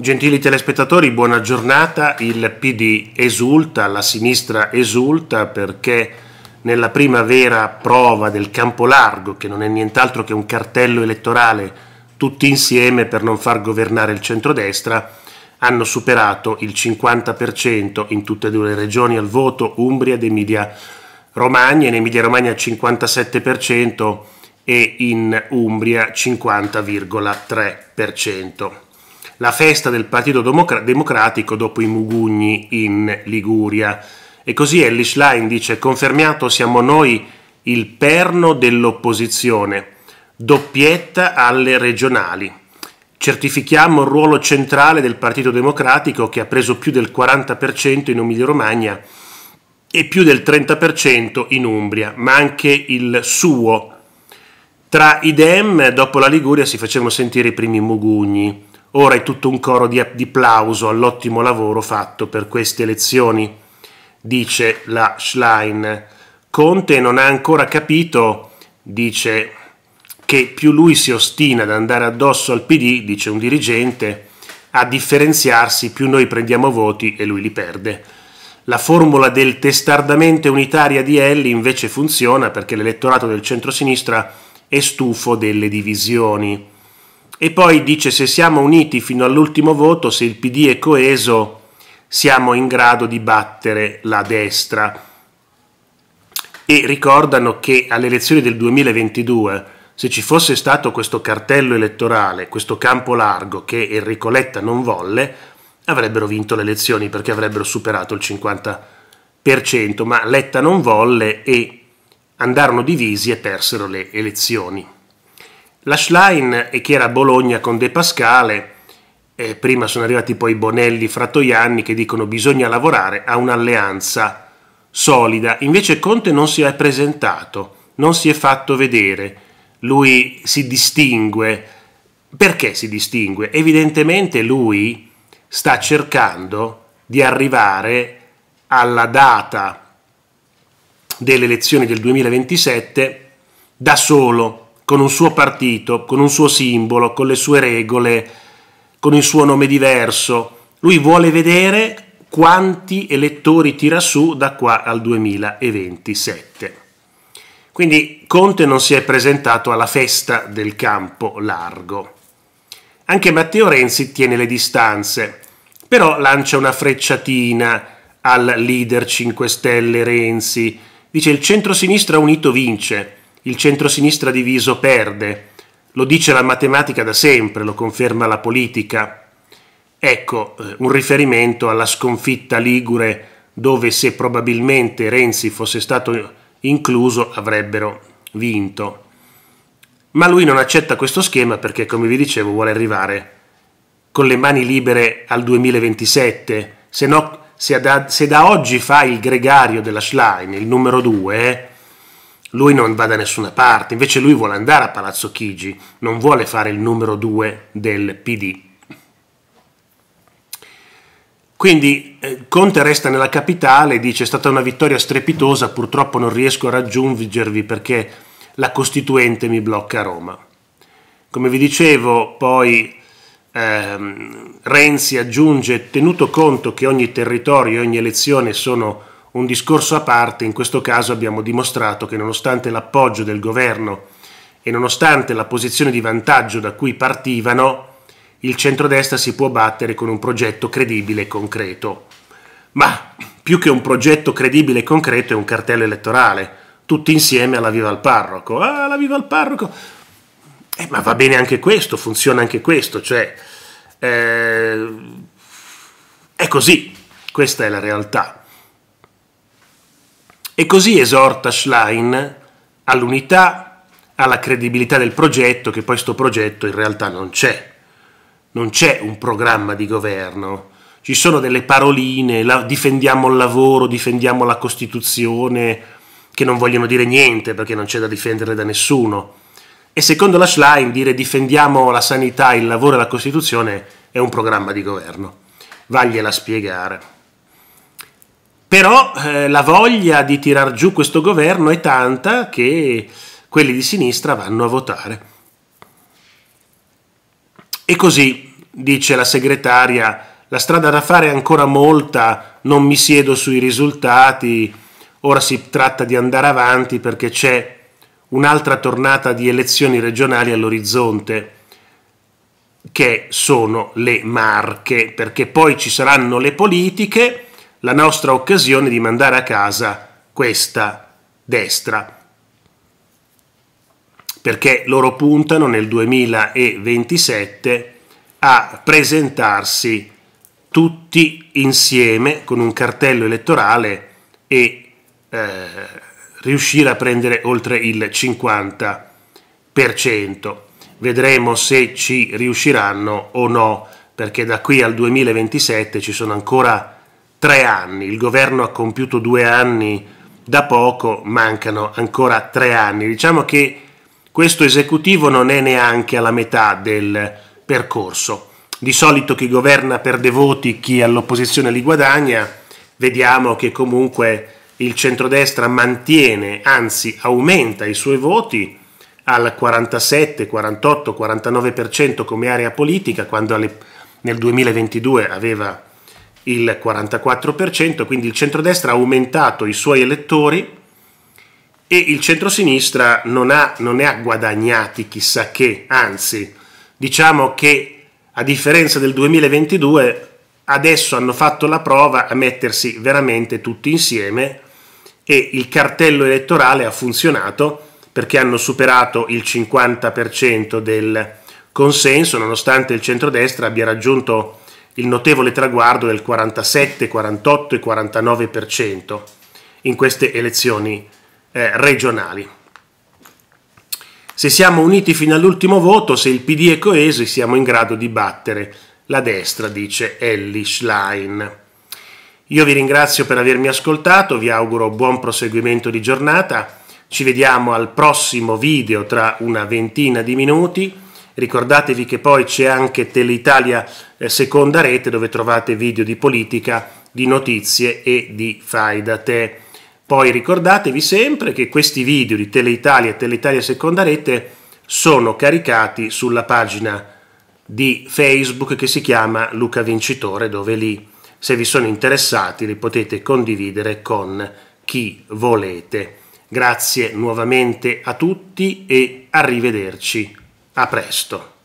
Gentili telespettatori, buona giornata. Il PD esulta, la sinistra esulta perché nella prima vera prova del campo largo, che non è nient'altro che un cartello elettorale tutti insieme per non far governare il centrodestra, hanno superato il 50% in tutte e due le regioni al voto, Umbria ed Emilia Romagna, in Emilia Romagna 57% e in Umbria 50,3% la festa del Partito Democratico dopo i Mugugni in Liguria. E così Ellis Line dice: Confermiato, siamo noi il perno dell'opposizione, doppietta alle regionali. Certifichiamo il ruolo centrale del Partito Democratico che ha preso più del 40% in Emilia-Romagna e più del 30% in Umbria, ma anche il suo. Tra idem, dopo la Liguria si facevano sentire i primi mugugni. Ora è tutto un coro di, di plauso all'ottimo lavoro fatto per queste elezioni, dice la Schlein. Conte non ha ancora capito, dice, che più lui si ostina ad andare addosso al PD, dice un dirigente, a differenziarsi, più noi prendiamo voti e lui li perde. La formula del testardamente unitaria di Elli invece funziona perché l'elettorato del centro-sinistra è stufo delle divisioni e poi dice se siamo uniti fino all'ultimo voto, se il PD è coeso, siamo in grado di battere la destra. E ricordano che alle elezioni del 2022, se ci fosse stato questo cartello elettorale, questo campo largo che Enrico Letta non volle, avrebbero vinto le elezioni perché avrebbero superato il 50%, ma Letta non volle e andarono divisi e persero le elezioni. La Schlein è eh, che era a Bologna con De Pascale, e eh, prima sono arrivati poi Bonelli, Frattoianni che dicono bisogna lavorare a un'alleanza solida. Invece Conte non si è presentato, non si è fatto vedere, lui si distingue. Perché si distingue? Evidentemente lui sta cercando di arrivare alla data delle elezioni del 2027 da solo con un suo partito, con un suo simbolo, con le sue regole, con il suo nome diverso. Lui vuole vedere quanti elettori tira su da qua al 2027. Quindi Conte non si è presentato alla festa del campo largo. Anche Matteo Renzi tiene le distanze, però lancia una frecciatina al leader 5 Stelle Renzi. Dice il centro-sinistra unito vince il centrosinistra diviso perde, lo dice la matematica da sempre, lo conferma la politica. Ecco eh, un riferimento alla sconfitta ligure dove se probabilmente Renzi fosse stato incluso avrebbero vinto. Ma lui non accetta questo schema perché, come vi dicevo, vuole arrivare con le mani libere al 2027, se no se da, se da oggi fa il gregario della Schlein, il numero 2, lui non va da nessuna parte, invece lui vuole andare a Palazzo Chigi, non vuole fare il numero 2 del PD. Quindi eh, Conte resta nella capitale e dice è stata una vittoria strepitosa, purtroppo non riesco a raggiungervi perché la Costituente mi blocca a Roma. Come vi dicevo, poi ehm, Renzi aggiunge, tenuto conto che ogni territorio e ogni elezione sono un discorso a parte, in questo caso abbiamo dimostrato che nonostante l'appoggio del governo e nonostante la posizione di vantaggio da cui partivano, il centrodestra si può battere con un progetto credibile e concreto. Ma più che un progetto credibile e concreto è un cartello elettorale, tutti insieme alla viva il parroco. Ah, la viva il parroco! Eh, ma va bene anche questo, funziona anche questo, cioè... Eh, è così, questa è la realtà. E così esorta Schlein all'unità, alla credibilità del progetto, che poi questo progetto in realtà non c'è. Non c'è un programma di governo. Ci sono delle paroline, la, difendiamo il lavoro, difendiamo la Costituzione, che non vogliono dire niente perché non c'è da difendere da nessuno. E secondo la Schlein dire difendiamo la sanità, il lavoro e la Costituzione è un programma di governo. Vagliela spiegare. Però eh, la voglia di tirar giù questo governo è tanta che quelli di sinistra vanno a votare. E così, dice la segretaria, la strada da fare è ancora molta, non mi siedo sui risultati, ora si tratta di andare avanti perché c'è un'altra tornata di elezioni regionali all'orizzonte, che sono le marche, perché poi ci saranno le politiche la nostra occasione di mandare a casa questa destra. Perché loro puntano nel 2027 a presentarsi tutti insieme con un cartello elettorale e eh, riuscire a prendere oltre il 50%. Vedremo se ci riusciranno o no, perché da qui al 2027 ci sono ancora tre anni, il governo ha compiuto due anni da poco, mancano ancora tre anni. Diciamo che questo esecutivo non è neanche alla metà del percorso. Di solito chi governa perde voti, chi all'opposizione li guadagna, vediamo che comunque il centrodestra mantiene, anzi aumenta i suoi voti al 47, 48, 49% come area politica, quando nel 2022 aveva il 44%, quindi il centrodestra ha aumentato i suoi elettori e il centrosinistra non, ha, non ne ha guadagnati chissà che, anzi diciamo che a differenza del 2022 adesso hanno fatto la prova a mettersi veramente tutti insieme e il cartello elettorale ha funzionato perché hanno superato il 50% del consenso nonostante il centrodestra abbia raggiunto il notevole traguardo del 47, 48 e 49% in queste elezioni eh, regionali. Se siamo uniti fino all'ultimo voto, se il PD è coeso, siamo in grado di battere la destra, dice Ellie Schlein. Io vi ringrazio per avermi ascoltato, vi auguro buon proseguimento di giornata, ci vediamo al prossimo video tra una ventina di minuti ricordatevi che poi c'è anche Teleitalia eh, seconda rete dove trovate video di politica, di notizie e di fai da te. Poi ricordatevi sempre che questi video di Teleitalia e Teleitalia seconda rete sono caricati sulla pagina di Facebook che si chiama Luca Vincitore dove lì se vi sono interessati li potete condividere con chi volete. Grazie nuovamente a tutti e arrivederci. A presto!